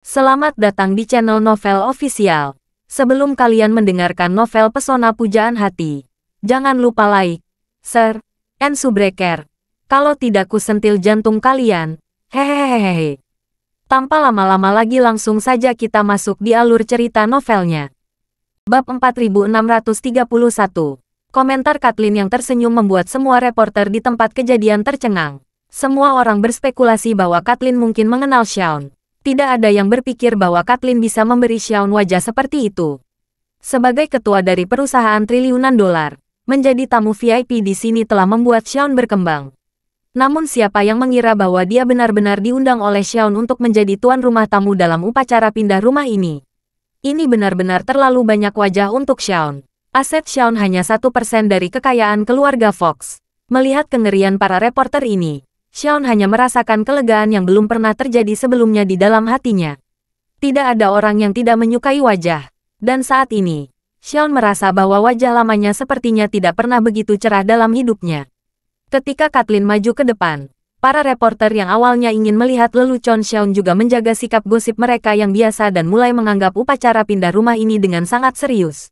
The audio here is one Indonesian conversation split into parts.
Selamat datang di channel Novel Official. Sebelum kalian mendengarkan novel Pesona Pujaan Hati, jangan lupa like, share, and subscribe. Kalau tidak kusentil jantung kalian, hehehehe. Tanpa lama-lama lagi langsung saja kita masuk di alur cerita novelnya. Bab 4631 Komentar Kathleen yang tersenyum membuat semua reporter di tempat kejadian tercengang. Semua orang berspekulasi bahwa Kathleen mungkin mengenal Shaun. Tidak ada yang berpikir bahwa Kathleen bisa memberi Shaun wajah seperti itu. Sebagai ketua dari perusahaan triliunan dolar, menjadi tamu VIP di sini telah membuat Shaun berkembang. Namun siapa yang mengira bahwa dia benar-benar diundang oleh Shaun untuk menjadi tuan rumah tamu dalam upacara pindah rumah ini? Ini benar-benar terlalu banyak wajah untuk Shaun. Aset Shaun hanya satu persen dari kekayaan keluarga Fox. Melihat kengerian para reporter ini, Xion hanya merasakan kelegaan yang belum pernah terjadi sebelumnya di dalam hatinya. Tidak ada orang yang tidak menyukai wajah. Dan saat ini, Xion merasa bahwa wajah lamanya sepertinya tidak pernah begitu cerah dalam hidupnya. Ketika Katlin maju ke depan, para reporter yang awalnya ingin melihat lelucon Xion juga menjaga sikap gosip mereka yang biasa dan mulai menganggap upacara pindah rumah ini dengan sangat serius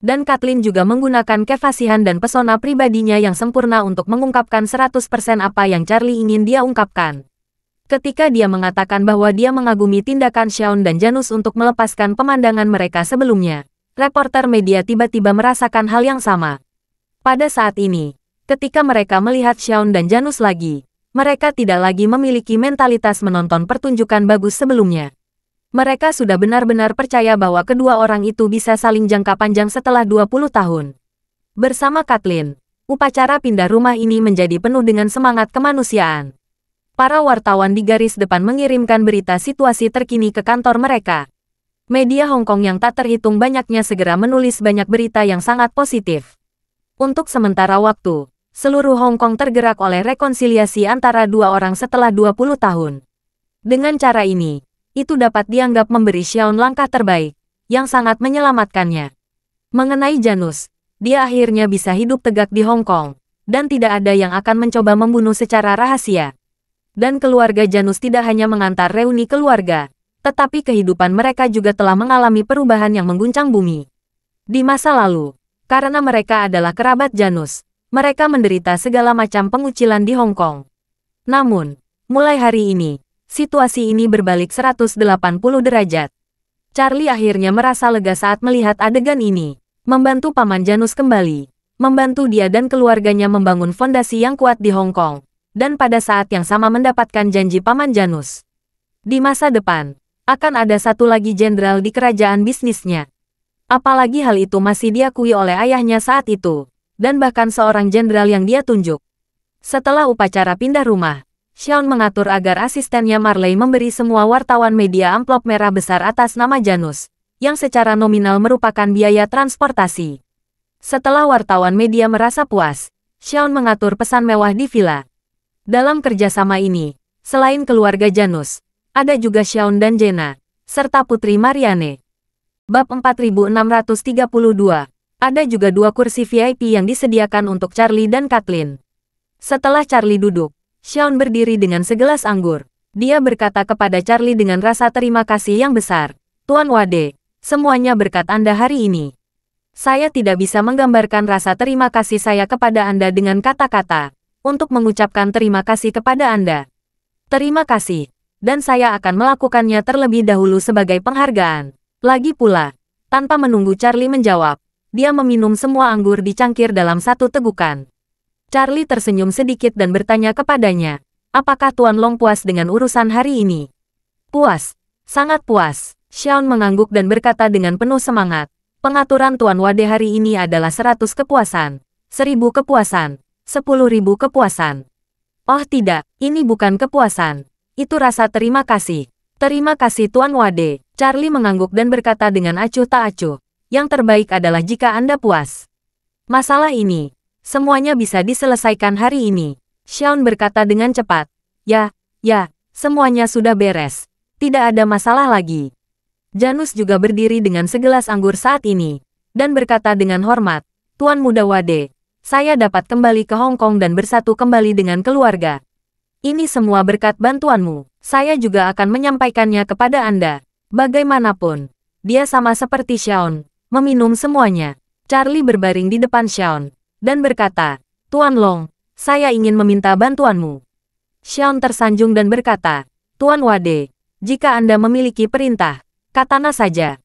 dan Kathleen juga menggunakan kefasihan dan pesona pribadinya yang sempurna untuk mengungkapkan 100% apa yang Charlie ingin dia ungkapkan. Ketika dia mengatakan bahwa dia mengagumi tindakan Shaun dan Janus untuk melepaskan pemandangan mereka sebelumnya, reporter media tiba-tiba merasakan hal yang sama. Pada saat ini, ketika mereka melihat Shaun dan Janus lagi, mereka tidak lagi memiliki mentalitas menonton pertunjukan bagus sebelumnya. Mereka sudah benar-benar percaya bahwa kedua orang itu bisa saling jangka panjang setelah 20 tahun. Bersama Kathleen, upacara pindah rumah ini menjadi penuh dengan semangat kemanusiaan. Para wartawan di garis depan mengirimkan berita situasi terkini ke kantor mereka. Media Hong Kong yang tak terhitung banyaknya segera menulis banyak berita yang sangat positif. Untuk sementara waktu, seluruh Hong Kong tergerak oleh rekonsiliasi antara dua orang setelah 20 tahun. Dengan cara ini, itu dapat dianggap memberi Xiaon langkah terbaik, yang sangat menyelamatkannya. Mengenai Janus, dia akhirnya bisa hidup tegak di Hong Kong, dan tidak ada yang akan mencoba membunuh secara rahasia. Dan keluarga Janus tidak hanya mengantar reuni keluarga, tetapi kehidupan mereka juga telah mengalami perubahan yang mengguncang bumi. Di masa lalu, karena mereka adalah kerabat Janus, mereka menderita segala macam pengucilan di Hong Kong. Namun, mulai hari ini, situasi ini berbalik 180 derajat. Charlie akhirnya merasa lega saat melihat adegan ini. Membantu Paman Janus kembali. Membantu dia dan keluarganya membangun fondasi yang kuat di Hong Kong. Dan pada saat yang sama mendapatkan janji Paman Janus. Di masa depan, akan ada satu lagi jenderal di kerajaan bisnisnya. Apalagi hal itu masih diakui oleh ayahnya saat itu. Dan bahkan seorang jenderal yang dia tunjuk. Setelah upacara pindah rumah, Sean mengatur agar asistennya Marley memberi semua wartawan media amplop merah besar atas nama Janus, yang secara nominal merupakan biaya transportasi. Setelah wartawan media merasa puas, Sean mengatur pesan mewah di villa. Dalam kerjasama ini, selain keluarga Janus, ada juga Sean dan Jenna, serta Putri Marianne. Bab 4632, ada juga dua kursi VIP yang disediakan untuk Charlie dan Kathleen. Setelah Charlie duduk, Sean berdiri dengan segelas anggur. Dia berkata kepada Charlie dengan rasa terima kasih yang besar. Tuan Wade, semuanya berkat Anda hari ini. Saya tidak bisa menggambarkan rasa terima kasih saya kepada Anda dengan kata-kata. Untuk mengucapkan terima kasih kepada Anda. Terima kasih. Dan saya akan melakukannya terlebih dahulu sebagai penghargaan. Lagi pula, tanpa menunggu Charlie menjawab, dia meminum semua anggur di cangkir dalam satu tegukan. Charlie tersenyum sedikit dan bertanya kepadanya, apakah Tuan Long puas dengan urusan hari ini? Puas, sangat puas. Sean mengangguk dan berkata dengan penuh semangat, pengaturan Tuan Wade hari ini adalah 100 kepuasan, seribu kepuasan, sepuluh ribu kepuasan. Oh tidak, ini bukan kepuasan. Itu rasa terima kasih. Terima kasih Tuan Wade. Charlie mengangguk dan berkata dengan acuh tak acuh. Yang terbaik adalah jika Anda puas. Masalah ini, Semuanya bisa diselesaikan hari ini. Shaun berkata dengan cepat. Ya, ya, semuanya sudah beres. Tidak ada masalah lagi. Janus juga berdiri dengan segelas anggur saat ini. Dan berkata dengan hormat, Tuan Muda Wade, saya dapat kembali ke Hong Kong dan bersatu kembali dengan keluarga. Ini semua berkat bantuanmu. Saya juga akan menyampaikannya kepada Anda. Bagaimanapun, dia sama seperti Shaun, meminum semuanya. Charlie berbaring di depan Shaun dan berkata, Tuan Long, saya ingin meminta bantuanmu. Xiaon tersanjung dan berkata, Tuan Wade, jika Anda memiliki perintah, katana saja.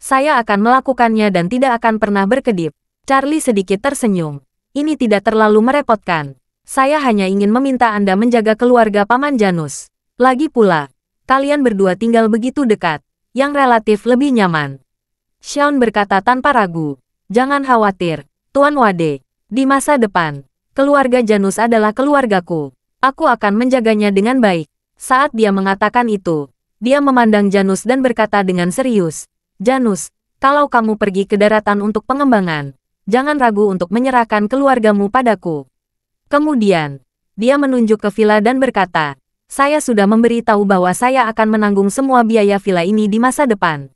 Saya akan melakukannya dan tidak akan pernah berkedip. Charlie sedikit tersenyum. Ini tidak terlalu merepotkan. Saya hanya ingin meminta Anda menjaga keluarga Paman Janus. Lagi pula, kalian berdua tinggal begitu dekat, yang relatif lebih nyaman. Sean berkata tanpa ragu, Jangan khawatir, Tuan Wade, di masa depan, keluarga Janus adalah keluargaku. Aku akan menjaganya dengan baik. Saat dia mengatakan itu, dia memandang Janus dan berkata dengan serius, Janus, kalau kamu pergi ke daratan untuk pengembangan, jangan ragu untuk menyerahkan keluargamu padaku. Kemudian, dia menunjuk ke villa dan berkata, saya sudah memberi tahu bahwa saya akan menanggung semua biaya villa ini di masa depan.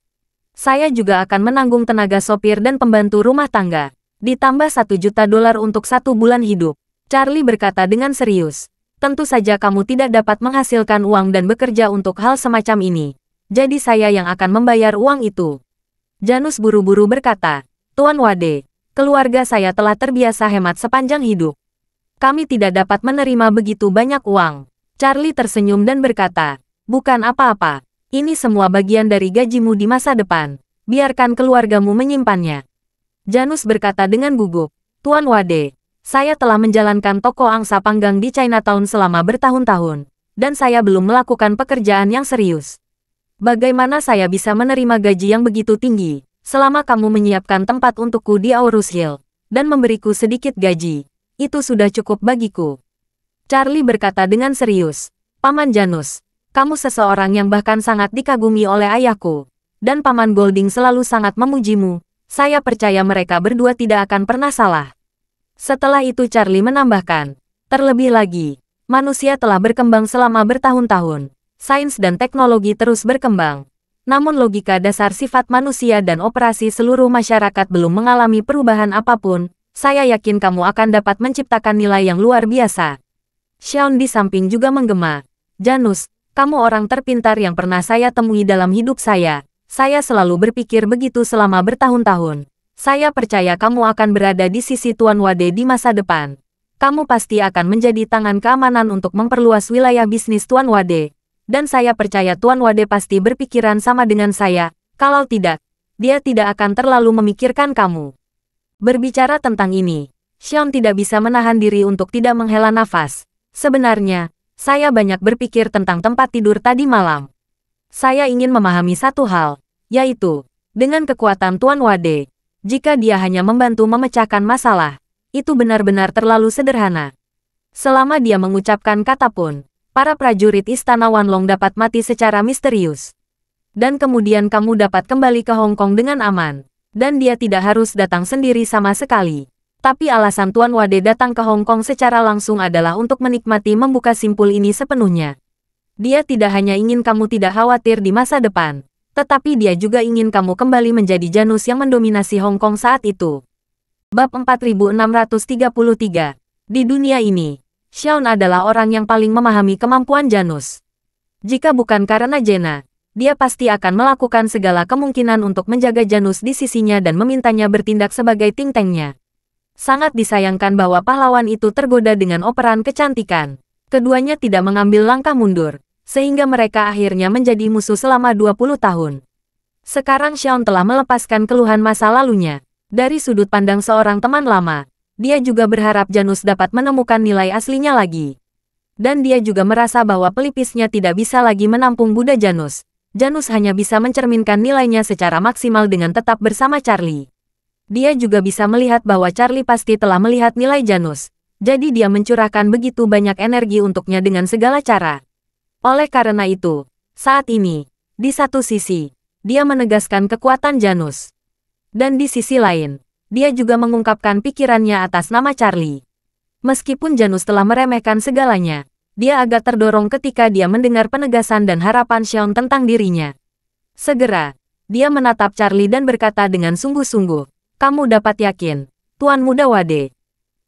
Saya juga akan menanggung tenaga sopir dan pembantu rumah tangga. Ditambah satu juta dolar untuk satu bulan hidup. Charlie berkata dengan serius. Tentu saja kamu tidak dapat menghasilkan uang dan bekerja untuk hal semacam ini. Jadi saya yang akan membayar uang itu. Janus buru-buru berkata, Tuan Wade, keluarga saya telah terbiasa hemat sepanjang hidup. Kami tidak dapat menerima begitu banyak uang. Charlie tersenyum dan berkata, bukan apa-apa. Ini semua bagian dari gajimu di masa depan. Biarkan keluargamu menyimpannya. Janus berkata dengan gugup. Tuan Wade, saya telah menjalankan toko angsa panggang di Chinatown selama bertahun-tahun, dan saya belum melakukan pekerjaan yang serius. Bagaimana saya bisa menerima gaji yang begitu tinggi, selama kamu menyiapkan tempat untukku di Aurus Hill, dan memberiku sedikit gaji? Itu sudah cukup bagiku. Charlie berkata dengan serius, Paman Janus, kamu seseorang yang bahkan sangat dikagumi oleh ayahku, dan Paman Golding selalu sangat memujimu, saya percaya mereka berdua tidak akan pernah salah. Setelah itu Charlie menambahkan, terlebih lagi, manusia telah berkembang selama bertahun-tahun. Sains dan teknologi terus berkembang. Namun logika dasar sifat manusia dan operasi seluruh masyarakat belum mengalami perubahan apapun, saya yakin kamu akan dapat menciptakan nilai yang luar biasa. Sean di samping juga menggema. Janus, kamu orang terpintar yang pernah saya temui dalam hidup saya. Saya selalu berpikir begitu selama bertahun-tahun. Saya percaya kamu akan berada di sisi Tuan Wade di masa depan. Kamu pasti akan menjadi tangan keamanan untuk memperluas wilayah bisnis Tuan Wade. Dan saya percaya Tuan Wade pasti berpikiran sama dengan saya. Kalau tidak, dia tidak akan terlalu memikirkan kamu. Berbicara tentang ini, Sean tidak bisa menahan diri untuk tidak menghela nafas. Sebenarnya, saya banyak berpikir tentang tempat tidur tadi malam. Saya ingin memahami satu hal. Yaitu, dengan kekuatan Tuan Wade, jika dia hanya membantu memecahkan masalah, itu benar-benar terlalu sederhana. Selama dia mengucapkan kata pun, para prajurit Istana Wanlong dapat mati secara misterius. Dan kemudian kamu dapat kembali ke Hong Kong dengan aman. Dan dia tidak harus datang sendiri sama sekali. Tapi alasan Tuan Wade datang ke Hong Kong secara langsung adalah untuk menikmati membuka simpul ini sepenuhnya. Dia tidak hanya ingin kamu tidak khawatir di masa depan, tetapi dia juga ingin kamu kembali menjadi Janus yang mendominasi Hong Kong saat itu. Bab 4633 Di dunia ini, Xiaon adalah orang yang paling memahami kemampuan Janus. Jika bukan karena Jena, dia pasti akan melakukan segala kemungkinan untuk menjaga Janus di sisinya dan memintanya bertindak sebagai ting-tengnya. Sangat disayangkan bahwa pahlawan itu tergoda dengan operan kecantikan. Keduanya tidak mengambil langkah mundur, sehingga mereka akhirnya menjadi musuh selama 20 tahun. Sekarang Xiaon telah melepaskan keluhan masa lalunya. Dari sudut pandang seorang teman lama, dia juga berharap Janus dapat menemukan nilai aslinya lagi. Dan dia juga merasa bahwa pelipisnya tidak bisa lagi menampung Buddha Janus. Janus hanya bisa mencerminkan nilainya secara maksimal dengan tetap bersama Charlie. Dia juga bisa melihat bahwa Charlie pasti telah melihat nilai Janus. Jadi dia mencurahkan begitu banyak energi untuknya dengan segala cara. Oleh karena itu, saat ini, di satu sisi, dia menegaskan kekuatan Janus. Dan di sisi lain, dia juga mengungkapkan pikirannya atas nama Charlie. Meskipun Janus telah meremehkan segalanya, dia agak terdorong ketika dia mendengar penegasan dan harapan Sean tentang dirinya. Segera, dia menatap Charlie dan berkata dengan sungguh-sungguh, kamu dapat yakin, Tuan Muda Wade.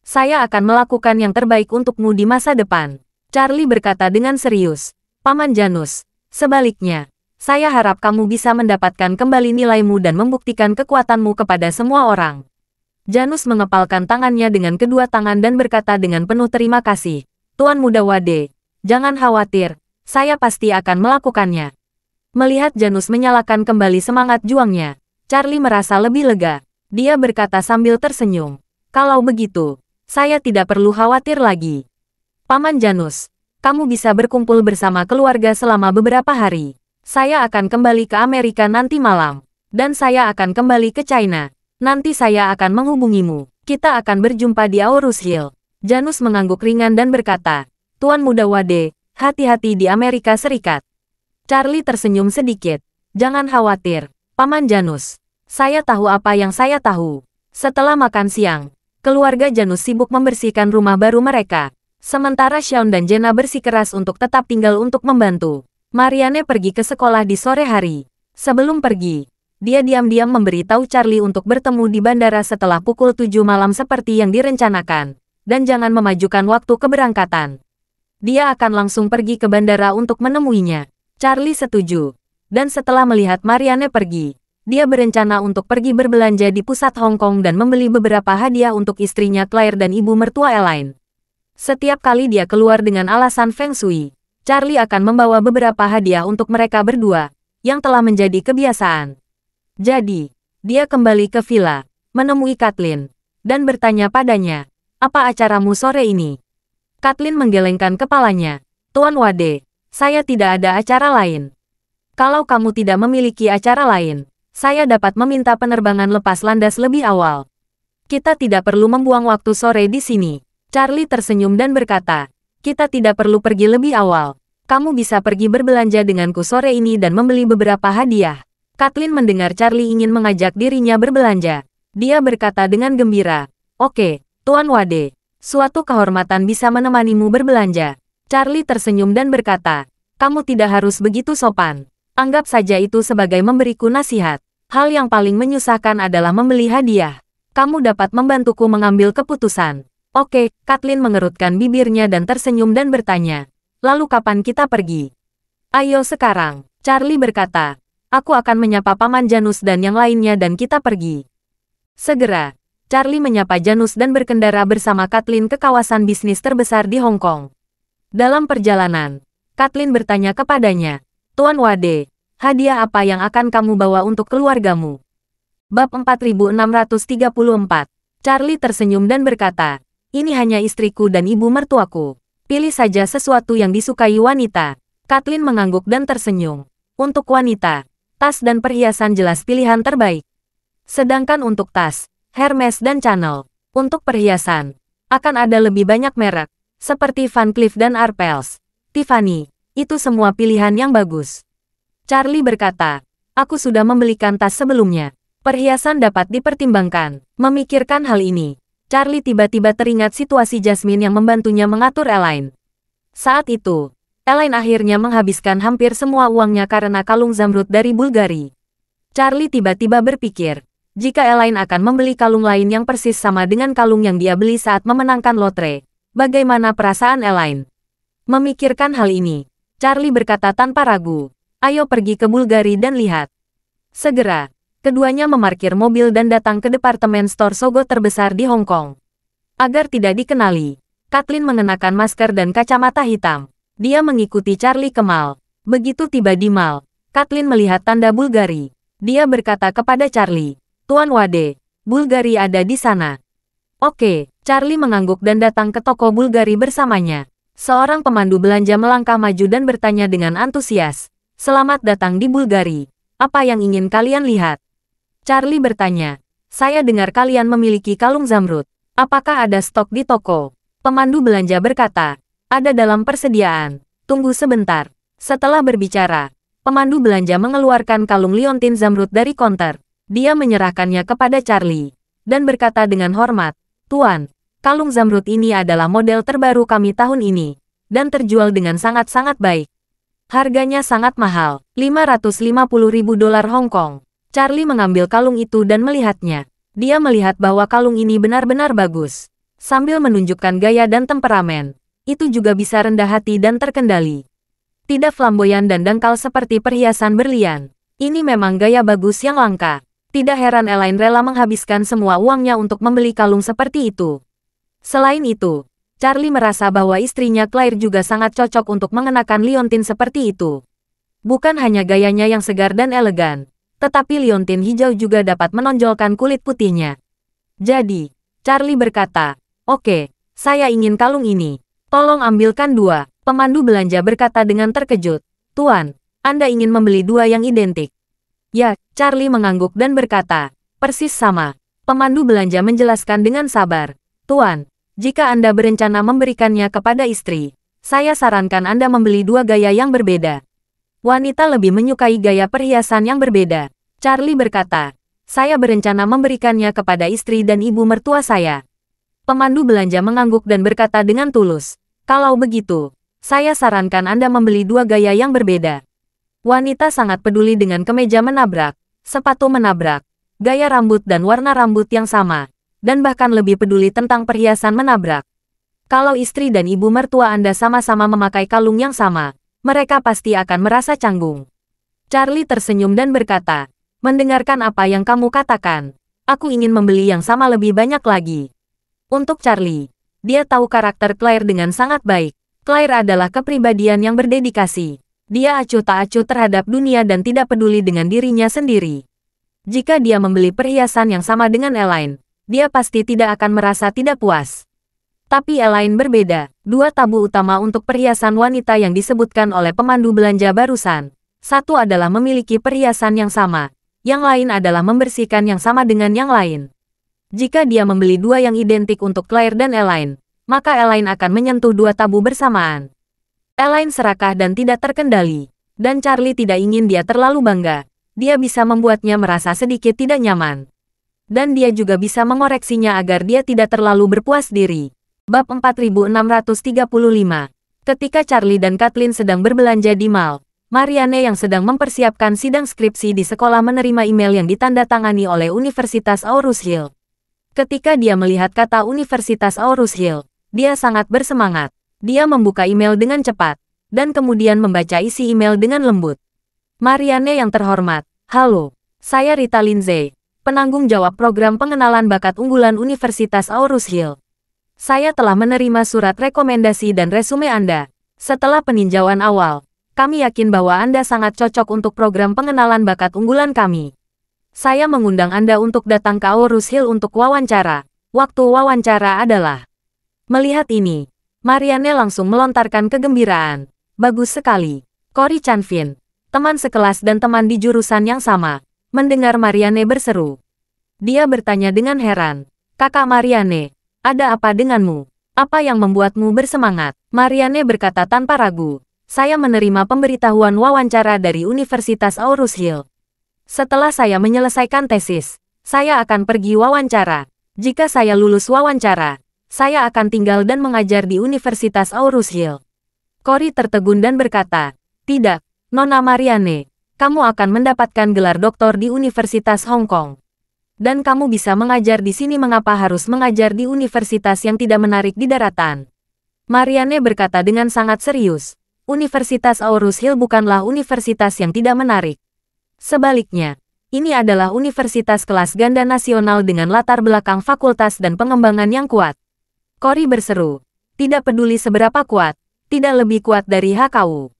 Saya akan melakukan yang terbaik untukmu di masa depan. Charlie berkata dengan serius, Paman Janus. Sebaliknya, saya harap kamu bisa mendapatkan kembali nilaimu dan membuktikan kekuatanmu kepada semua orang. Janus mengepalkan tangannya dengan kedua tangan dan berkata dengan penuh terima kasih, Tuan Muda Wade, jangan khawatir, saya pasti akan melakukannya. Melihat Janus menyalakan kembali semangat juangnya, Charlie merasa lebih lega. Dia berkata sambil tersenyum, kalau begitu, saya tidak perlu khawatir lagi. Paman Janus, kamu bisa berkumpul bersama keluarga selama beberapa hari. Saya akan kembali ke Amerika nanti malam. Dan saya akan kembali ke China. Nanti saya akan menghubungimu. Kita akan berjumpa di Aorus Hill. Janus mengangguk ringan dan berkata, Tuan Muda Wade, hati-hati di Amerika Serikat. Charlie tersenyum sedikit. Jangan khawatir, Paman Janus. Saya tahu apa yang saya tahu. Setelah makan siang, keluarga Janus sibuk membersihkan rumah baru mereka. Sementara Shaun dan Jenna bersikeras untuk tetap tinggal untuk membantu. Marianne pergi ke sekolah di sore hari. Sebelum pergi, dia diam-diam memberitahu Charlie untuk bertemu di bandara setelah pukul 7 malam seperti yang direncanakan. Dan jangan memajukan waktu keberangkatan. Dia akan langsung pergi ke bandara untuk menemuinya. Charlie setuju. Dan setelah melihat Marianne pergi, dia berencana untuk pergi berbelanja di pusat Hong Kong dan membeli beberapa hadiah untuk istrinya Claire dan ibu mertua Elaine. Setiap kali dia keluar dengan alasan Feng Shui, Charlie akan membawa beberapa hadiah untuk mereka berdua, yang telah menjadi kebiasaan. Jadi, dia kembali ke villa, menemui Kathleen, dan bertanya padanya, apa acaramu sore ini? Kathleen menggelengkan kepalanya, Tuan Wade, saya tidak ada acara lain. Kalau kamu tidak memiliki acara lain, saya dapat meminta penerbangan lepas landas lebih awal. Kita tidak perlu membuang waktu sore di sini. Charlie tersenyum dan berkata, kita tidak perlu pergi lebih awal. Kamu bisa pergi berbelanja denganku sore ini dan membeli beberapa hadiah. Kathleen mendengar Charlie ingin mengajak dirinya berbelanja. Dia berkata dengan gembira, Oke, Tuan Wade, suatu kehormatan bisa menemanimu berbelanja. Charlie tersenyum dan berkata, Kamu tidak harus begitu sopan. Anggap saja itu sebagai memberiku nasihat. Hal yang paling menyusahkan adalah membeli hadiah. Kamu dapat membantuku mengambil keputusan. Oke, Kathleen mengerutkan bibirnya dan tersenyum dan bertanya. Lalu kapan kita pergi? Ayo sekarang, Charlie berkata. Aku akan menyapa Paman Janus dan yang lainnya dan kita pergi. Segera, Charlie menyapa Janus dan berkendara bersama Kathleen ke kawasan bisnis terbesar di Hong Kong. Dalam perjalanan, Kathleen bertanya kepadanya, Tuan Wade, hadiah apa yang akan kamu bawa untuk keluargamu? Bab 4634, Charlie tersenyum dan berkata, ini hanya istriku dan ibu mertuaku. Pilih saja sesuatu yang disukai wanita. Kathleen mengangguk dan tersenyum. Untuk wanita, tas dan perhiasan jelas pilihan terbaik. Sedangkan untuk tas, Hermes dan Chanel. Untuk perhiasan, akan ada lebih banyak merek, seperti Van Cleef dan Arpels. Tiffany, itu semua pilihan yang bagus. Charlie berkata, aku sudah membelikan tas sebelumnya. Perhiasan dapat dipertimbangkan. Memikirkan hal ini, Charlie tiba-tiba teringat situasi Jasmine yang membantunya mengatur Elaine. Saat itu, Elaine akhirnya menghabiskan hampir semua uangnya karena kalung zamrud dari Bulgari. Charlie tiba-tiba berpikir, jika Elaine akan membeli kalung lain yang persis sama dengan kalung yang dia beli saat memenangkan lotre, bagaimana perasaan Elaine? Memikirkan hal ini, Charlie berkata tanpa ragu, ayo pergi ke Bulgari dan lihat. Segera, Keduanya memarkir mobil dan datang ke departemen store Sogo terbesar di Hong Kong. Agar tidak dikenali, Kathleen mengenakan masker dan kacamata hitam. Dia mengikuti Charlie ke mal. Begitu tiba di mal, Kathleen melihat tanda Bulgari. Dia berkata kepada Charlie, Tuan Wade, Bulgari ada di sana. Oke, Charlie mengangguk dan datang ke toko Bulgari bersamanya. Seorang pemandu belanja melangkah maju dan bertanya dengan antusias, Selamat datang di Bulgari. Apa yang ingin kalian lihat? Charlie bertanya. Saya dengar kalian memiliki kalung zamrud. Apakah ada stok di toko? Pemandu belanja berkata. Ada dalam persediaan. Tunggu sebentar. Setelah berbicara, pemandu belanja mengeluarkan kalung liontin zamrud dari konter. Dia menyerahkannya kepada Charlie. Dan berkata dengan hormat, Tuan, kalung zamrud ini adalah model terbaru kami tahun ini. Dan terjual dengan sangat-sangat baik. Harganya sangat mahal, 550 ribu dolar Hong Kong. Charlie mengambil kalung itu dan melihatnya. Dia melihat bahwa kalung ini benar-benar bagus. Sambil menunjukkan gaya dan temperamen, itu juga bisa rendah hati dan terkendali. Tidak flamboyan dan dangkal seperti perhiasan berlian. Ini memang gaya bagus yang langka. Tidak heran Elaine rela menghabiskan semua uangnya untuk membeli kalung seperti itu. Selain itu, Charlie merasa bahwa istrinya Claire juga sangat cocok untuk mengenakan liontin seperti itu. Bukan hanya gayanya yang segar dan elegan, tetapi liontin hijau juga dapat menonjolkan kulit putihnya. Jadi, Charlie berkata, Oke, saya ingin kalung ini. Tolong ambilkan dua. Pemandu belanja berkata dengan terkejut, Tuan, Anda ingin membeli dua yang identik. Ya, Charlie mengangguk dan berkata, persis sama. Pemandu belanja menjelaskan dengan sabar, Tuan, jika Anda berencana memberikannya kepada istri, saya sarankan Anda membeli dua gaya yang berbeda wanita lebih menyukai gaya perhiasan yang berbeda. Charlie berkata, saya berencana memberikannya kepada istri dan ibu mertua saya. Pemandu belanja mengangguk dan berkata dengan tulus, kalau begitu, saya sarankan Anda membeli dua gaya yang berbeda. Wanita sangat peduli dengan kemeja menabrak, sepatu menabrak, gaya rambut dan warna rambut yang sama, dan bahkan lebih peduli tentang perhiasan menabrak. Kalau istri dan ibu mertua Anda sama-sama memakai kalung yang sama, mereka pasti akan merasa canggung. Charlie tersenyum dan berkata, Mendengarkan apa yang kamu katakan. Aku ingin membeli yang sama lebih banyak lagi. Untuk Charlie, dia tahu karakter Claire dengan sangat baik. Claire adalah kepribadian yang berdedikasi. Dia acuh tak acuh terhadap dunia dan tidak peduli dengan dirinya sendiri. Jika dia membeli perhiasan yang sama dengan Elaine, dia pasti tidak akan merasa tidak puas. Tapi Elaine berbeda, dua tabu utama untuk perhiasan wanita yang disebutkan oleh pemandu belanja barusan. Satu adalah memiliki perhiasan yang sama, yang lain adalah membersihkan yang sama dengan yang lain. Jika dia membeli dua yang identik untuk Claire dan Elaine, maka Elaine akan menyentuh dua tabu bersamaan. Elaine serakah dan tidak terkendali, dan Charlie tidak ingin dia terlalu bangga. Dia bisa membuatnya merasa sedikit tidak nyaman. Dan dia juga bisa mengoreksinya agar dia tidak terlalu berpuas diri. Bab 4635 Ketika Charlie dan Kathleen sedang berbelanja di mall, Mariane yang sedang mempersiapkan sidang skripsi di sekolah menerima email yang ditandatangani oleh Universitas Aarhus Hill. Ketika dia melihat kata Universitas Aarhus Hill, dia sangat bersemangat. Dia membuka email dengan cepat, dan kemudian membaca isi email dengan lembut. Mariane yang terhormat, halo, saya Rita Lindsay, penanggung jawab program pengenalan bakat unggulan Universitas Aarhus Hill. Saya telah menerima surat rekomendasi dan resume Anda. Setelah peninjauan awal, kami yakin bahwa Anda sangat cocok untuk program pengenalan bakat unggulan kami. Saya mengundang Anda untuk datang ke Aorus Hill untuk wawancara. Waktu wawancara adalah... Melihat ini, Marianne langsung melontarkan kegembiraan. Bagus sekali. Cory Chanfin, teman sekelas dan teman di jurusan yang sama, mendengar Marianne berseru. Dia bertanya dengan heran, Kakak Marianne, ada apa denganmu? Apa yang membuatmu bersemangat? Marianne berkata tanpa ragu, saya menerima pemberitahuan wawancara dari Universitas Aurus Hill. Setelah saya menyelesaikan tesis, saya akan pergi wawancara. Jika saya lulus wawancara, saya akan tinggal dan mengajar di Universitas Aurus Hill. Cory tertegun dan berkata, Tidak, Nona Marianne, kamu akan mendapatkan gelar doktor di Universitas Hong Kong. Dan kamu bisa mengajar di sini mengapa harus mengajar di universitas yang tidak menarik di daratan. Marianne berkata dengan sangat serius, Universitas Aurus Hill bukanlah universitas yang tidak menarik. Sebaliknya, ini adalah universitas kelas ganda nasional dengan latar belakang fakultas dan pengembangan yang kuat. Kori berseru, tidak peduli seberapa kuat, tidak lebih kuat dari HKU.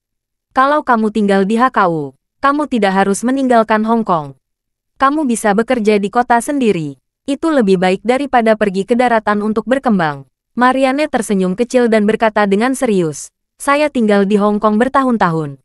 Kalau kamu tinggal di HKU, kamu tidak harus meninggalkan Hong Kong. Kamu bisa bekerja di kota sendiri. Itu lebih baik daripada pergi ke daratan untuk berkembang. Marianne tersenyum kecil dan berkata dengan serius, saya tinggal di Hong Kong bertahun-tahun.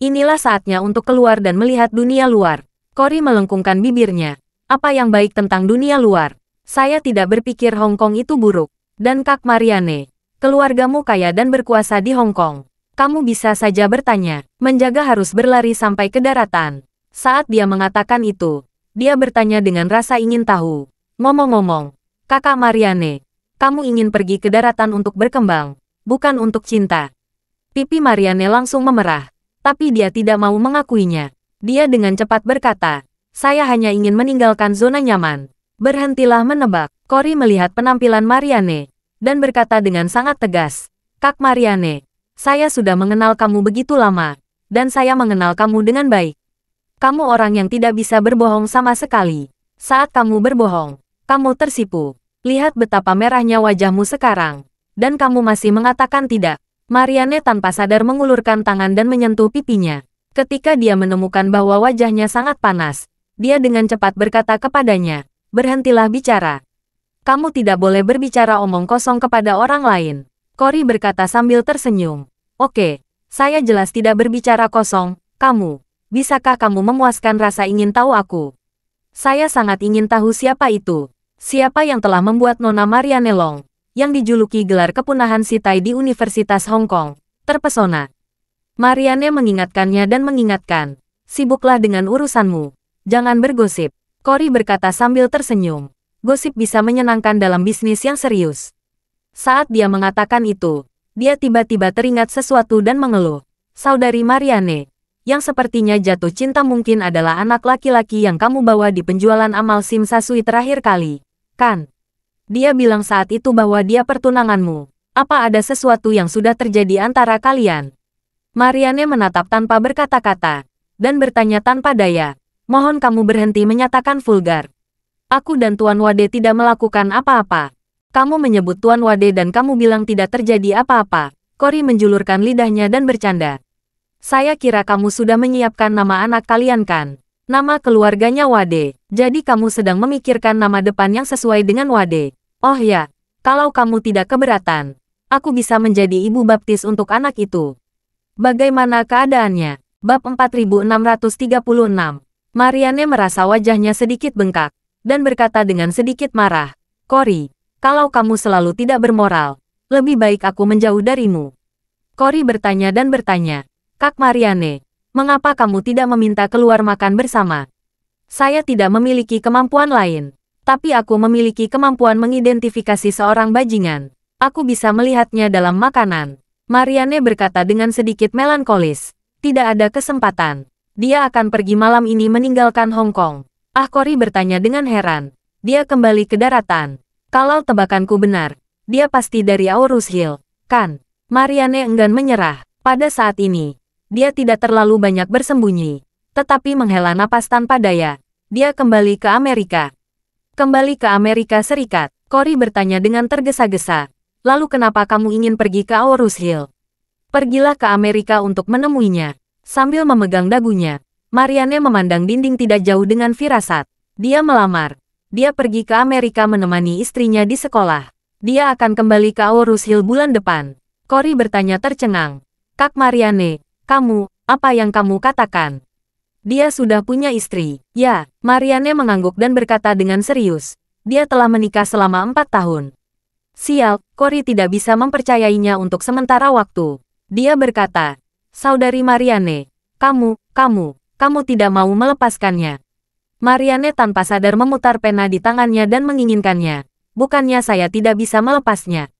Inilah saatnya untuk keluar dan melihat dunia luar. Cory melengkungkan bibirnya. Apa yang baik tentang dunia luar? Saya tidak berpikir Hong Kong itu buruk. Dan Kak Mariane, keluargamu kaya dan berkuasa di Hong Kong. Kamu bisa saja bertanya, menjaga harus berlari sampai ke daratan. Saat dia mengatakan itu, dia bertanya dengan rasa ingin tahu. Ngomong-ngomong, kakak Mariane, kamu ingin pergi ke daratan untuk berkembang, bukan untuk cinta. Pipi Marianne langsung memerah. Tapi dia tidak mau mengakuinya. Dia dengan cepat berkata, saya hanya ingin meninggalkan zona nyaman. Berhentilah menebak. Kori melihat penampilan Marianne dan berkata dengan sangat tegas, Kak Marianne, saya sudah mengenal kamu begitu lama, dan saya mengenal kamu dengan baik. Kamu orang yang tidak bisa berbohong sama sekali. Saat kamu berbohong, kamu tersipu. Lihat betapa merahnya wajahmu sekarang. Dan kamu masih mengatakan tidak. Marianne tanpa sadar mengulurkan tangan dan menyentuh pipinya. Ketika dia menemukan bahwa wajahnya sangat panas, dia dengan cepat berkata kepadanya, berhentilah bicara. Kamu tidak boleh berbicara omong kosong kepada orang lain. Cory berkata sambil tersenyum. Oke, saya jelas tidak berbicara kosong, kamu. Bisakah kamu memuaskan rasa ingin tahu aku? Saya sangat ingin tahu siapa itu. Siapa yang telah membuat Nona Marianne Long? yang dijuluki gelar kepunahan Sitai di Universitas Hong Kong, terpesona. Marianne mengingatkannya dan mengingatkan, sibuklah dengan urusanmu, jangan bergosip. Cory berkata sambil tersenyum, gosip bisa menyenangkan dalam bisnis yang serius. Saat dia mengatakan itu, dia tiba-tiba teringat sesuatu dan mengeluh. Saudari Marianne, yang sepertinya jatuh cinta mungkin adalah anak laki-laki yang kamu bawa di penjualan amal Sim Sasui terakhir kali, kan? Dia bilang saat itu bahwa dia pertunanganmu. Apa ada sesuatu yang sudah terjadi antara kalian? Marianne menatap tanpa berkata-kata, dan bertanya tanpa daya, mohon kamu berhenti menyatakan vulgar. Aku dan Tuan Wade tidak melakukan apa-apa. Kamu menyebut Tuan Wade dan kamu bilang tidak terjadi apa-apa. Cory menjulurkan lidahnya dan bercanda. Saya kira kamu sudah menyiapkan nama anak kalian kan? Nama keluarganya Wade. Jadi kamu sedang memikirkan nama depan yang sesuai dengan Wade. Oh ya, kalau kamu tidak keberatan, aku bisa menjadi ibu baptis untuk anak itu. Bagaimana keadaannya? Bab 4636. Marianne merasa wajahnya sedikit bengkak, dan berkata dengan sedikit marah, Cory, kalau kamu selalu tidak bermoral, lebih baik aku menjauh darimu. Cory bertanya dan bertanya, Kak Marianne, mengapa kamu tidak meminta keluar makan bersama? Saya tidak memiliki kemampuan lain. Tapi aku memiliki kemampuan mengidentifikasi seorang bajingan. Aku bisa melihatnya dalam makanan. Marianne berkata dengan sedikit melankolis. Tidak ada kesempatan. Dia akan pergi malam ini meninggalkan Hong Kong. Ah Kori bertanya dengan heran. Dia kembali ke daratan. Kalau tebakanku benar, dia pasti dari Aurus Hill, kan? Marianne enggan menyerah. Pada saat ini, dia tidak terlalu banyak bersembunyi, tetapi menghela napas tanpa daya. Dia kembali ke Amerika. Kembali ke Amerika Serikat, Cory bertanya dengan tergesa-gesa. Lalu kenapa kamu ingin pergi ke Aorus Hill? Pergilah ke Amerika untuk menemuinya. Sambil memegang dagunya, Marianne memandang dinding tidak jauh dengan firasat. Dia melamar. Dia pergi ke Amerika menemani istrinya di sekolah. Dia akan kembali ke Aorus Hill bulan depan. Cory bertanya tercengang. Kak Marianne, kamu, apa yang kamu katakan? Dia sudah punya istri. Ya, Marianne mengangguk dan berkata dengan serius. Dia telah menikah selama empat tahun. Sial, Cory tidak bisa mempercayainya untuk sementara waktu. Dia berkata, Saudari Marianne, kamu, kamu, kamu tidak mau melepaskannya. Marianne tanpa sadar memutar pena di tangannya dan menginginkannya. Bukannya saya tidak bisa melepasnya.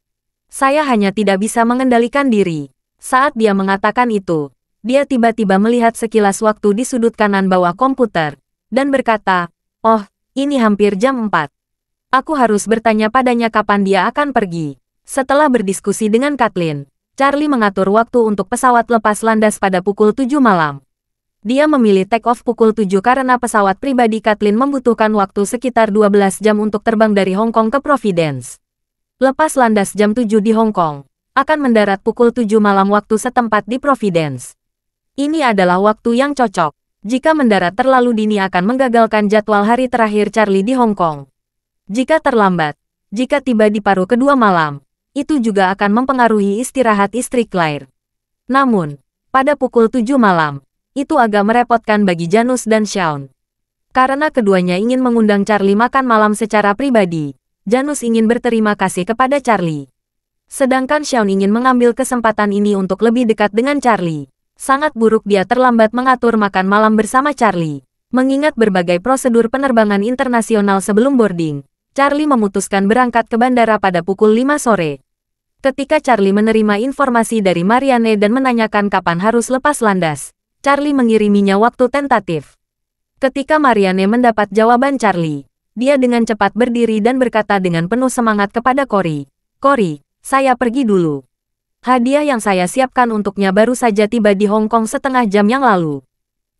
Saya hanya tidak bisa mengendalikan diri. Saat dia mengatakan itu, dia tiba-tiba melihat sekilas waktu di sudut kanan bawah komputer, dan berkata, Oh, ini hampir jam 4. Aku harus bertanya padanya kapan dia akan pergi. Setelah berdiskusi dengan Kathleen, Charlie mengatur waktu untuk pesawat lepas landas pada pukul 7 malam. Dia memilih take off pukul 7 karena pesawat pribadi Kathleen membutuhkan waktu sekitar 12 jam untuk terbang dari Hong Kong ke Providence. Lepas landas jam 7 di Hong Kong, akan mendarat pukul 7 malam waktu setempat di Providence. Ini adalah waktu yang cocok. Jika mendarat terlalu dini akan menggagalkan jadwal hari terakhir Charlie di Hong Kong. Jika terlambat, jika tiba di paruh kedua malam, itu juga akan mempengaruhi istirahat istri Claire. Namun, pada pukul 7 malam, itu agak merepotkan bagi Janus dan Shaun. Karena keduanya ingin mengundang Charlie makan malam secara pribadi, Janus ingin berterima kasih kepada Charlie. Sedangkan Shaun ingin mengambil kesempatan ini untuk lebih dekat dengan Charlie. Sangat buruk dia terlambat mengatur makan malam bersama Charlie. Mengingat berbagai prosedur penerbangan internasional sebelum boarding, Charlie memutuskan berangkat ke bandara pada pukul 5 sore. Ketika Charlie menerima informasi dari Marianne dan menanyakan kapan harus lepas landas, Charlie mengiriminya waktu tentatif. Ketika Marianne mendapat jawaban Charlie, dia dengan cepat berdiri dan berkata dengan penuh semangat kepada Cory, Cory, saya pergi dulu. Hadiah yang saya siapkan untuknya baru saja tiba di Hong Kong setengah jam yang lalu.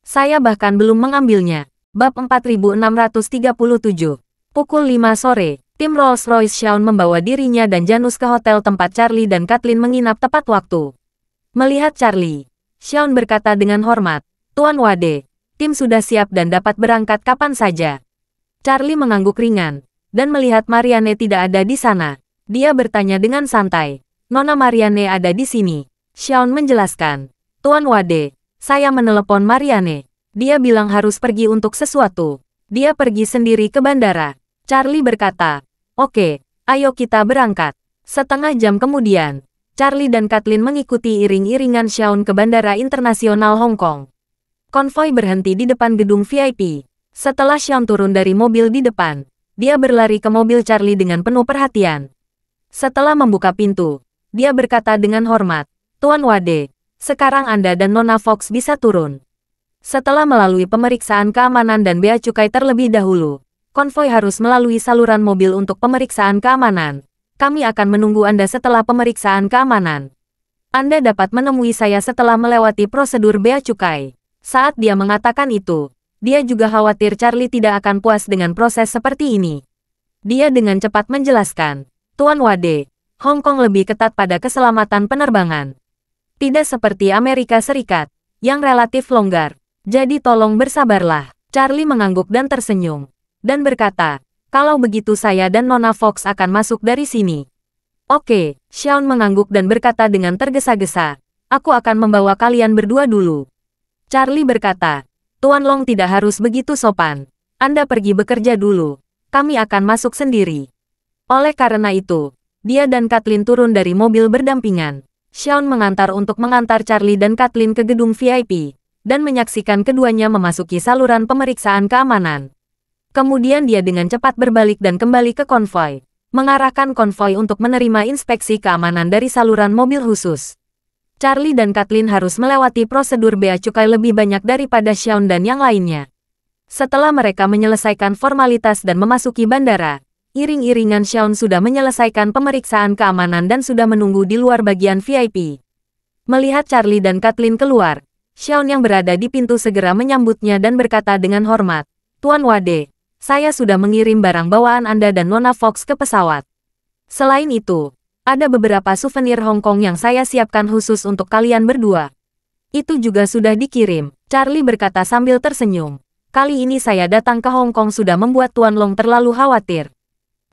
Saya bahkan belum mengambilnya. Bab 4637. Pukul 5 sore, tim Rolls-Royce Shaun membawa dirinya dan Janus ke hotel tempat Charlie dan Kathleen menginap tepat waktu. Melihat Charlie, Shaun berkata dengan hormat, Tuan Wade, tim sudah siap dan dapat berangkat kapan saja. Charlie mengangguk ringan, dan melihat Marianne tidak ada di sana. Dia bertanya dengan santai, Nona Mariane ada di sini. Shaun menjelaskan. Tuan Wade, saya menelepon Mariane. Dia bilang harus pergi untuk sesuatu. Dia pergi sendiri ke bandara. Charlie berkata, Oke, ayo kita berangkat. Setengah jam kemudian, Charlie dan Kathleen mengikuti iring-iringan Shaun ke Bandara Internasional Hong Kong. Konvoi berhenti di depan gedung VIP. Setelah Shaun turun dari mobil di depan, dia berlari ke mobil Charlie dengan penuh perhatian. Setelah membuka pintu, dia berkata dengan hormat, Tuan Wade, sekarang Anda dan Nona Fox bisa turun. Setelah melalui pemeriksaan keamanan dan bea cukai terlebih dahulu, konvoi harus melalui saluran mobil untuk pemeriksaan keamanan. Kami akan menunggu Anda setelah pemeriksaan keamanan. Anda dapat menemui saya setelah melewati prosedur bea cukai. Saat dia mengatakan itu, dia juga khawatir Charlie tidak akan puas dengan proses seperti ini. Dia dengan cepat menjelaskan, Tuan Wade, Hong Kong lebih ketat pada keselamatan penerbangan. Tidak seperti Amerika Serikat, yang relatif longgar. Jadi tolong bersabarlah. Charlie mengangguk dan tersenyum. Dan berkata, kalau begitu saya dan Nona Fox akan masuk dari sini. Oke, Sean mengangguk dan berkata dengan tergesa-gesa, aku akan membawa kalian berdua dulu. Charlie berkata, Tuan Long tidak harus begitu sopan. Anda pergi bekerja dulu. Kami akan masuk sendiri. Oleh karena itu, dia dan Kathleen turun dari mobil berdampingan. Sean mengantar untuk mengantar Charlie dan Kathleen ke gedung VIP, dan menyaksikan keduanya memasuki saluran pemeriksaan keamanan. Kemudian dia dengan cepat berbalik dan kembali ke konvoi, mengarahkan konvoi untuk menerima inspeksi keamanan dari saluran mobil khusus. Charlie dan Kathleen harus melewati prosedur bea cukai lebih banyak daripada Sean dan yang lainnya. Setelah mereka menyelesaikan formalitas dan memasuki bandara, Iring-iringan Shaun sudah menyelesaikan pemeriksaan keamanan dan sudah menunggu di luar bagian VIP. Melihat Charlie dan Kathleen keluar, Shaun yang berada di pintu segera menyambutnya dan berkata dengan hormat, Tuan Wade, saya sudah mengirim barang bawaan Anda dan Nona Fox ke pesawat. Selain itu, ada beberapa souvenir Hong Kong yang saya siapkan khusus untuk kalian berdua. Itu juga sudah dikirim, Charlie berkata sambil tersenyum. Kali ini saya datang ke Hong Kong sudah membuat Tuan Long terlalu khawatir.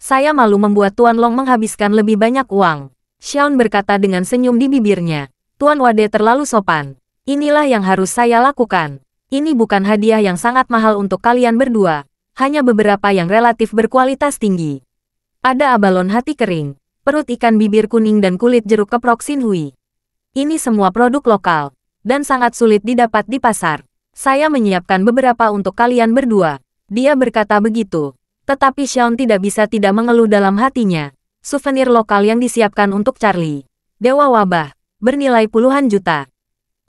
Saya malu membuat Tuan Long menghabiskan lebih banyak uang. Xiaon berkata dengan senyum di bibirnya. Tuan Wade terlalu sopan. Inilah yang harus saya lakukan. Ini bukan hadiah yang sangat mahal untuk kalian berdua. Hanya beberapa yang relatif berkualitas tinggi. Ada abalon hati kering, perut ikan bibir kuning dan kulit jeruk keprok Hui. Ini semua produk lokal, dan sangat sulit didapat di pasar. Saya menyiapkan beberapa untuk kalian berdua. Dia berkata begitu. Tetapi Sean tidak bisa tidak mengeluh dalam hatinya. Souvenir lokal yang disiapkan untuk Charlie. Dewa wabah, bernilai puluhan juta.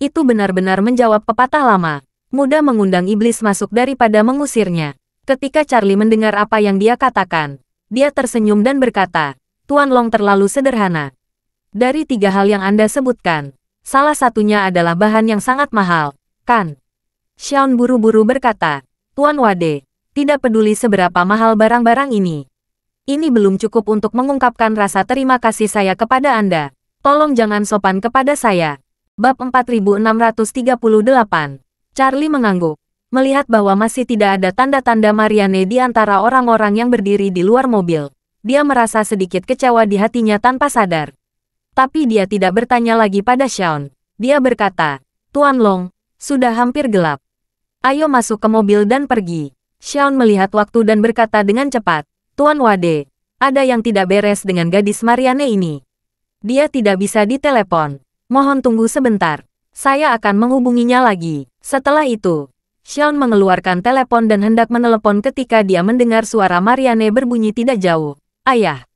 Itu benar-benar menjawab pepatah lama. Mudah mengundang iblis masuk daripada mengusirnya. Ketika Charlie mendengar apa yang dia katakan, dia tersenyum dan berkata, Tuan Long terlalu sederhana. Dari tiga hal yang Anda sebutkan, salah satunya adalah bahan yang sangat mahal, kan? Sean buru-buru berkata, Tuan Wade, tidak peduli seberapa mahal barang-barang ini. Ini belum cukup untuk mengungkapkan rasa terima kasih saya kepada Anda. Tolong jangan sopan kepada saya. Bab 4638 Charlie mengangguk, melihat bahwa masih tidak ada tanda-tanda Marianne di antara orang-orang yang berdiri di luar mobil. Dia merasa sedikit kecewa di hatinya tanpa sadar. Tapi dia tidak bertanya lagi pada Sean. Dia berkata, Tuan Long, sudah hampir gelap. Ayo masuk ke mobil dan pergi. Xiaon melihat waktu dan berkata dengan cepat, Tuan Wade, ada yang tidak beres dengan gadis Marianne ini. Dia tidak bisa ditelepon. Mohon tunggu sebentar. Saya akan menghubunginya lagi. Setelah itu, Xiaon mengeluarkan telepon dan hendak menelepon ketika dia mendengar suara Marianne berbunyi tidak jauh. Ayah.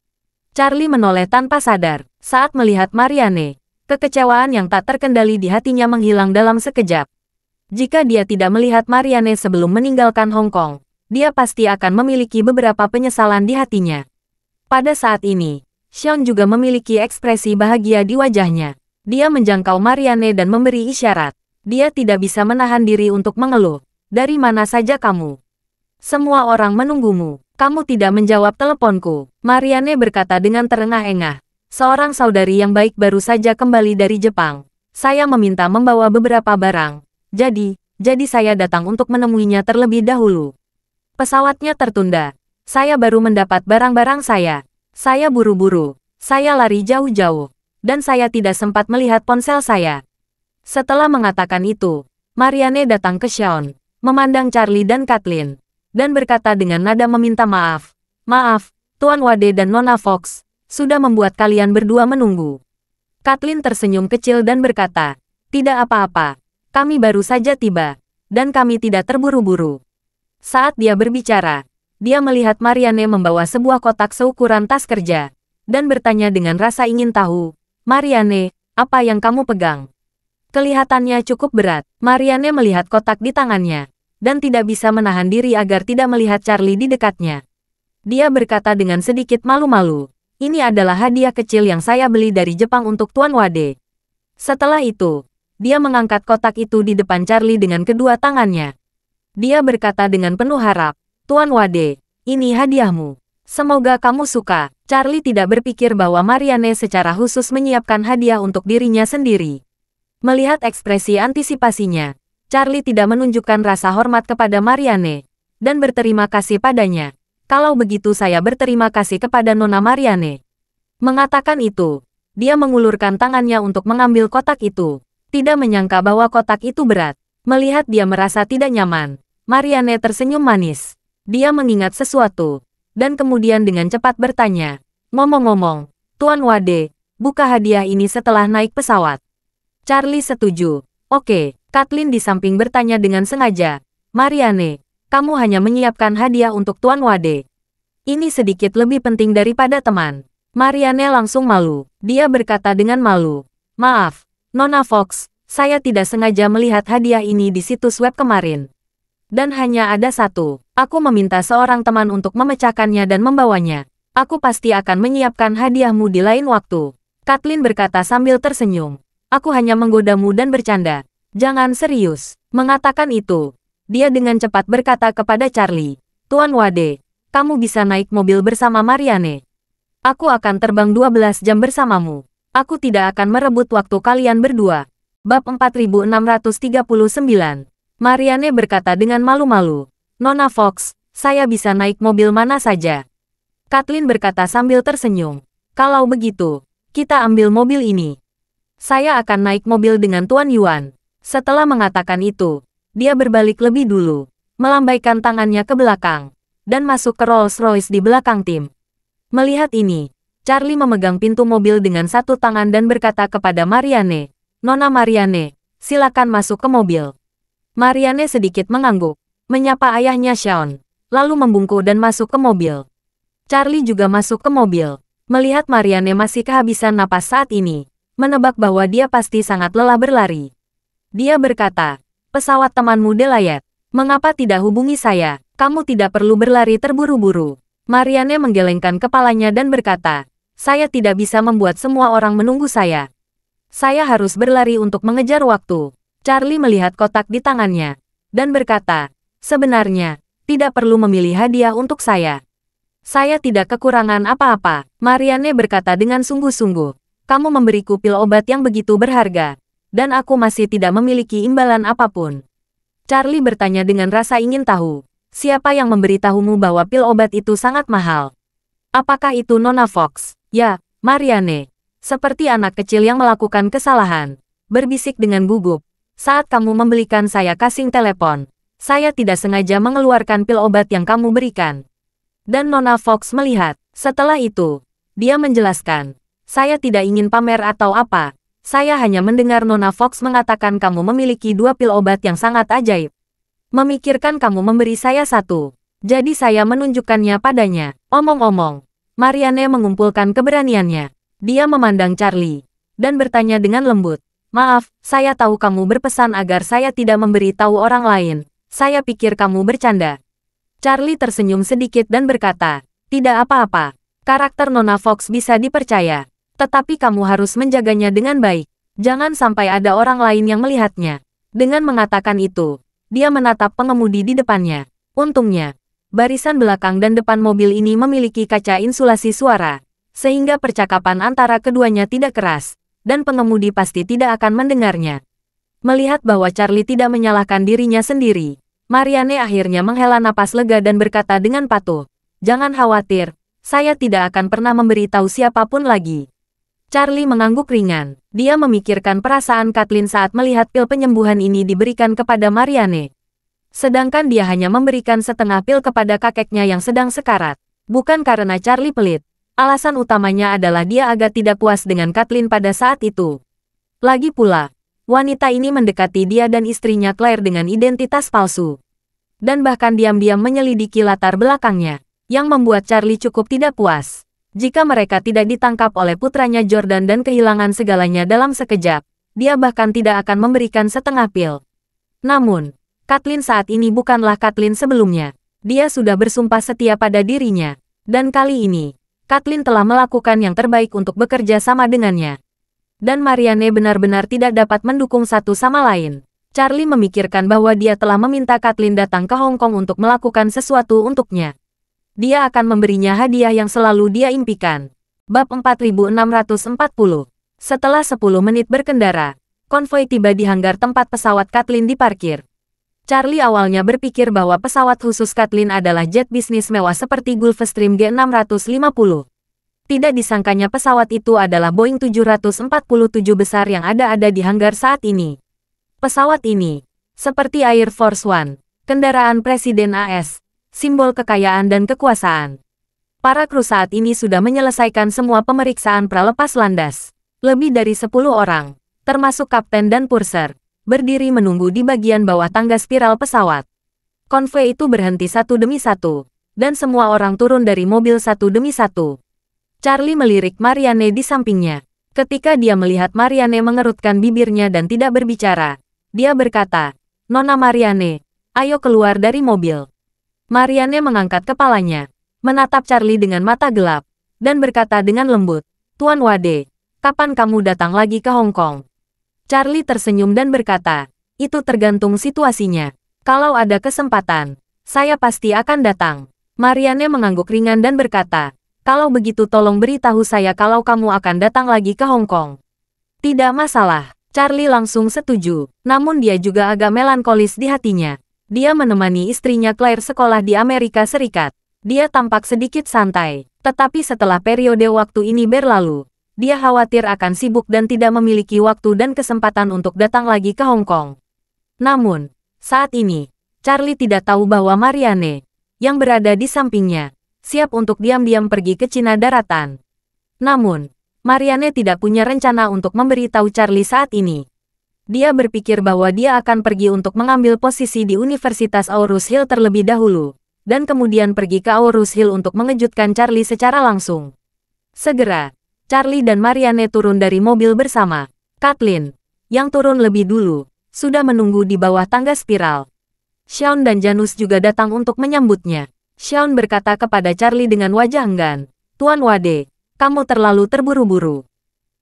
Charlie menoleh tanpa sadar. Saat melihat Marianne, kekecewaan yang tak terkendali di hatinya menghilang dalam sekejap. Jika dia tidak melihat Marianne sebelum meninggalkan Hong Kong, dia pasti akan memiliki beberapa penyesalan di hatinya. Pada saat ini, Sean juga memiliki ekspresi bahagia di wajahnya. Dia menjangkau Marianne dan memberi isyarat. Dia tidak bisa menahan diri untuk mengeluh. Dari mana saja kamu? Semua orang menunggumu. Kamu tidak menjawab teleponku. Marianne berkata dengan terengah-engah. Seorang saudari yang baik baru saja kembali dari Jepang. Saya meminta membawa beberapa barang jadi, jadi saya datang untuk menemuinya terlebih dahulu. Pesawatnya tertunda. Saya baru mendapat barang-barang saya. Saya buru-buru. Saya lari jauh-jauh. Dan saya tidak sempat melihat ponsel saya. Setelah mengatakan itu, Marianne datang ke Sean, memandang Charlie dan Kathleen, dan berkata dengan nada meminta maaf. Maaf, Tuan Wade dan Nona Fox, sudah membuat kalian berdua menunggu. Kathleen tersenyum kecil dan berkata, tidak apa-apa, kami baru saja tiba, dan kami tidak terburu-buru. Saat dia berbicara, dia melihat Marianne membawa sebuah kotak seukuran tas kerja, dan bertanya dengan rasa ingin tahu, Marianne, apa yang kamu pegang? Kelihatannya cukup berat. Marianne melihat kotak di tangannya, dan tidak bisa menahan diri agar tidak melihat Charlie di dekatnya. Dia berkata dengan sedikit malu-malu, ini adalah hadiah kecil yang saya beli dari Jepang untuk Tuan Wade. Setelah itu, dia mengangkat kotak itu di depan Charlie dengan kedua tangannya. Dia berkata dengan penuh harap, Tuan Wade, ini hadiahmu. Semoga kamu suka. Charlie tidak berpikir bahwa Marianne secara khusus menyiapkan hadiah untuk dirinya sendiri. Melihat ekspresi antisipasinya, Charlie tidak menunjukkan rasa hormat kepada Marianne, dan berterima kasih padanya. Kalau begitu saya berterima kasih kepada Nona Marianne. Mengatakan itu, dia mengulurkan tangannya untuk mengambil kotak itu tidak menyangka bahwa kotak itu berat. Melihat dia merasa tidak nyaman, Marianne tersenyum manis. Dia mengingat sesuatu, dan kemudian dengan cepat bertanya, Ngomong-ngomong, Tuan Wade, buka hadiah ini setelah naik pesawat. Charlie setuju. Oke, Kathleen di samping bertanya dengan sengaja, Marianne, kamu hanya menyiapkan hadiah untuk Tuan Wade. Ini sedikit lebih penting daripada teman. Marianne langsung malu. Dia berkata dengan malu, Maaf, Nona Fox, saya tidak sengaja melihat hadiah ini di situs web kemarin. Dan hanya ada satu. Aku meminta seorang teman untuk memecahkannya dan membawanya. Aku pasti akan menyiapkan hadiahmu di lain waktu. Kathleen berkata sambil tersenyum. Aku hanya menggodamu dan bercanda. Jangan serius. Mengatakan itu. Dia dengan cepat berkata kepada Charlie. Tuan Wade, kamu bisa naik mobil bersama Marianne. Aku akan terbang 12 jam bersamamu. Aku tidak akan merebut waktu kalian berdua. Bab 4639. Marianne berkata dengan malu-malu. Nona Fox, saya bisa naik mobil mana saja. Kathleen berkata sambil tersenyum. Kalau begitu, kita ambil mobil ini. Saya akan naik mobil dengan Tuan Yuan. Setelah mengatakan itu, dia berbalik lebih dulu, melambaikan tangannya ke belakang, dan masuk ke Rolls Royce di belakang tim. Melihat ini, Charlie memegang pintu mobil dengan satu tangan dan berkata kepada Marianne, Nona Marianne, silakan masuk ke mobil. Marianne sedikit mengangguk, menyapa ayahnya Sean, lalu membungkuk dan masuk ke mobil. Charlie juga masuk ke mobil, melihat Marianne masih kehabisan napas saat ini, menebak bahwa dia pasti sangat lelah berlari. Dia berkata, pesawat temanmu Delayat, mengapa tidak hubungi saya, kamu tidak perlu berlari terburu-buru. Marianne menggelengkan kepalanya dan berkata, saya tidak bisa membuat semua orang menunggu saya. Saya harus berlari untuk mengejar waktu. Charlie melihat kotak di tangannya dan berkata, Sebenarnya, tidak perlu memilih hadiah untuk saya. Saya tidak kekurangan apa-apa. Marianne berkata dengan sungguh-sungguh. Kamu memberiku pil obat yang begitu berharga. Dan aku masih tidak memiliki imbalan apapun. Charlie bertanya dengan rasa ingin tahu. Siapa yang memberitahumu bahwa pil obat itu sangat mahal? Apakah itu Nona Fox? Ya, Marianne. Seperti anak kecil yang melakukan kesalahan. Berbisik dengan gugup. Saat kamu membelikan saya kasing telepon, saya tidak sengaja mengeluarkan pil obat yang kamu berikan. Dan Nona Fox melihat. Setelah itu, dia menjelaskan. Saya tidak ingin pamer atau apa. Saya hanya mendengar Nona Fox mengatakan kamu memiliki dua pil obat yang sangat ajaib. Memikirkan kamu memberi saya satu. Jadi saya menunjukkannya padanya. Omong-omong, Marianne mengumpulkan keberaniannya. Dia memandang Charlie dan bertanya dengan lembut. Maaf, saya tahu kamu berpesan agar saya tidak memberi tahu orang lain. Saya pikir kamu bercanda. Charlie tersenyum sedikit dan berkata, tidak apa-apa. Karakter Nona Fox bisa dipercaya. Tetapi kamu harus menjaganya dengan baik. Jangan sampai ada orang lain yang melihatnya. Dengan mengatakan itu, dia menatap pengemudi di depannya. Untungnya, Barisan belakang dan depan mobil ini memiliki kaca insulasi suara, sehingga percakapan antara keduanya tidak keras, dan pengemudi pasti tidak akan mendengarnya. Melihat bahwa Charlie tidak menyalahkan dirinya sendiri, Marianne akhirnya menghela napas lega dan berkata dengan patuh, Jangan khawatir, saya tidak akan pernah memberitahu siapapun lagi. Charlie mengangguk ringan. Dia memikirkan perasaan Kathleen saat melihat pil penyembuhan ini diberikan kepada Marianne. Sedangkan dia hanya memberikan setengah pil kepada kakeknya yang sedang sekarat. Bukan karena Charlie pelit. Alasan utamanya adalah dia agak tidak puas dengan Kathleen pada saat itu. Lagi pula, wanita ini mendekati dia dan istrinya Claire dengan identitas palsu. Dan bahkan diam-diam menyelidiki latar belakangnya, yang membuat Charlie cukup tidak puas. Jika mereka tidak ditangkap oleh putranya Jordan dan kehilangan segalanya dalam sekejap, dia bahkan tidak akan memberikan setengah pil. Namun, Katlin saat ini bukanlah Katlin sebelumnya. Dia sudah bersumpah setia pada dirinya. Dan kali ini, Katlin telah melakukan yang terbaik untuk bekerja sama dengannya. Dan Marianne benar-benar tidak dapat mendukung satu sama lain. Charlie memikirkan bahwa dia telah meminta Katlin datang ke Hong Kong untuk melakukan sesuatu untuknya. Dia akan memberinya hadiah yang selalu dia impikan. Bab 4640 Setelah 10 menit berkendara, konvoi tiba di hanggar tempat pesawat Katlin diparkir. Charlie awalnya berpikir bahwa pesawat khusus Katlin adalah jet bisnis mewah seperti Gulfstream G650. Tidak disangkanya pesawat itu adalah Boeing 747 besar yang ada-ada di hanggar saat ini. Pesawat ini, seperti Air Force One, kendaraan Presiden AS, simbol kekayaan dan kekuasaan. Para kru saat ini sudah menyelesaikan semua pemeriksaan pralepas landas. Lebih dari 10 orang, termasuk kapten dan purser berdiri menunggu di bagian bawah tangga spiral pesawat. Konvoi itu berhenti satu demi satu, dan semua orang turun dari mobil satu demi satu. Charlie melirik Marianne di sampingnya. Ketika dia melihat Marianne mengerutkan bibirnya dan tidak berbicara, dia berkata, Nona Marianne, ayo keluar dari mobil. Marianne mengangkat kepalanya, menatap Charlie dengan mata gelap, dan berkata dengan lembut, Tuan Wade, kapan kamu datang lagi ke Hong Kong? Charlie tersenyum dan berkata, itu tergantung situasinya. Kalau ada kesempatan, saya pasti akan datang. Marianne mengangguk ringan dan berkata, kalau begitu tolong beritahu saya kalau kamu akan datang lagi ke Hong Kong. Tidak masalah, Charlie langsung setuju, namun dia juga agak melankolis di hatinya. Dia menemani istrinya Claire sekolah di Amerika Serikat. Dia tampak sedikit santai, tetapi setelah periode waktu ini berlalu, dia khawatir akan sibuk dan tidak memiliki waktu dan kesempatan untuk datang lagi ke Hong Kong. Namun, saat ini, Charlie tidak tahu bahwa Marianne, yang berada di sampingnya, siap untuk diam-diam pergi ke Cina daratan. Namun, Marianne tidak punya rencana untuk memberitahu Charlie saat ini. Dia berpikir bahwa dia akan pergi untuk mengambil posisi di Universitas Aurus Hill terlebih dahulu, dan kemudian pergi ke Aurus Hill untuk mengejutkan Charlie secara langsung. Segera, Charlie dan Marianne turun dari mobil bersama. Kathleen, yang turun lebih dulu, sudah menunggu di bawah tangga spiral. Sean dan Janus juga datang untuk menyambutnya. Sean berkata kepada Charlie dengan wajah enggan, Tuan Wade, kamu terlalu terburu-buru.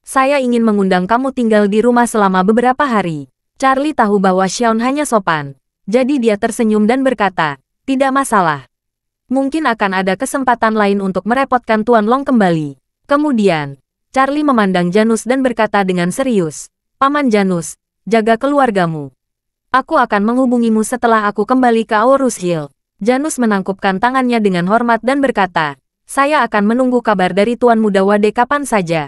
Saya ingin mengundang kamu tinggal di rumah selama beberapa hari. Charlie tahu bahwa Sean hanya sopan. Jadi dia tersenyum dan berkata, tidak masalah. Mungkin akan ada kesempatan lain untuk merepotkan Tuan Long kembali. Kemudian, Charlie memandang Janus dan berkata dengan serius, Paman Janus, jaga keluargamu. Aku akan menghubungimu setelah aku kembali ke Aorus Hill. Janus menangkupkan tangannya dengan hormat dan berkata, saya akan menunggu kabar dari Tuan Muda Wade kapan saja.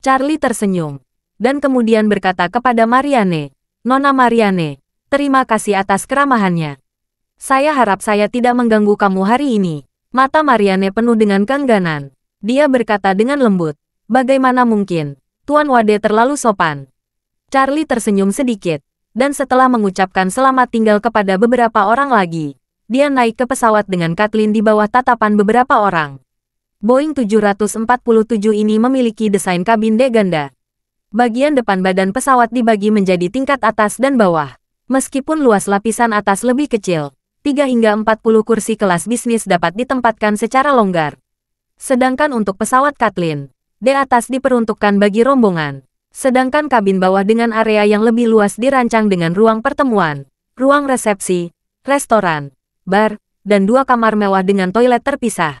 Charlie tersenyum, dan kemudian berkata kepada Marianne, Nona Marianne, terima kasih atas keramahannya. Saya harap saya tidak mengganggu kamu hari ini. Mata Marianne penuh dengan keengganan. Dia berkata dengan lembut. Bagaimana mungkin? Tuan Wade terlalu sopan. Charlie tersenyum sedikit. Dan setelah mengucapkan selamat tinggal kepada beberapa orang lagi, dia naik ke pesawat dengan Kathleen di bawah tatapan beberapa orang. Boeing 747 ini memiliki desain kabin deganda. Bagian depan badan pesawat dibagi menjadi tingkat atas dan bawah. Meskipun luas lapisan atas lebih kecil, 3 hingga 40 kursi kelas bisnis dapat ditempatkan secara longgar. Sedangkan untuk pesawat Katlin, D atas diperuntukkan bagi rombongan. Sedangkan kabin bawah dengan area yang lebih luas dirancang dengan ruang pertemuan, ruang resepsi, restoran, bar, dan dua kamar mewah dengan toilet terpisah.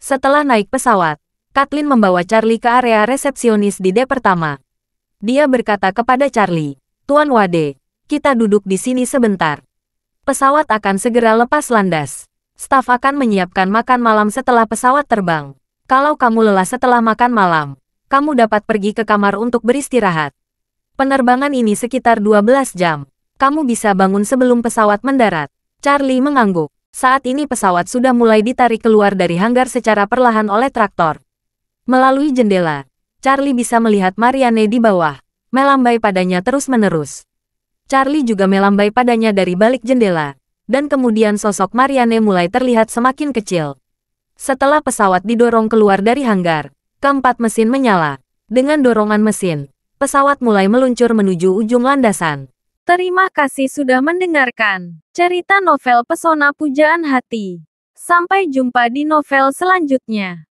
Setelah naik pesawat, Katlin membawa Charlie ke area resepsionis di D pertama. Dia berkata kepada Charlie, Tuan Wade, kita duduk di sini sebentar. Pesawat akan segera lepas landas. Staf akan menyiapkan makan malam setelah pesawat terbang. Kalau kamu lelah setelah makan malam, kamu dapat pergi ke kamar untuk beristirahat. Penerbangan ini sekitar 12 jam. Kamu bisa bangun sebelum pesawat mendarat. Charlie mengangguk. Saat ini pesawat sudah mulai ditarik keluar dari hanggar secara perlahan oleh traktor. Melalui jendela, Charlie bisa melihat Marianne di bawah, melambai padanya terus-menerus. Charlie juga melambai padanya dari balik jendela dan kemudian sosok Marianne mulai terlihat semakin kecil. Setelah pesawat didorong keluar dari hanggar, keempat mesin menyala. Dengan dorongan mesin, pesawat mulai meluncur menuju ujung landasan. Terima kasih sudah mendengarkan cerita novel Pesona Pujaan Hati. Sampai jumpa di novel selanjutnya.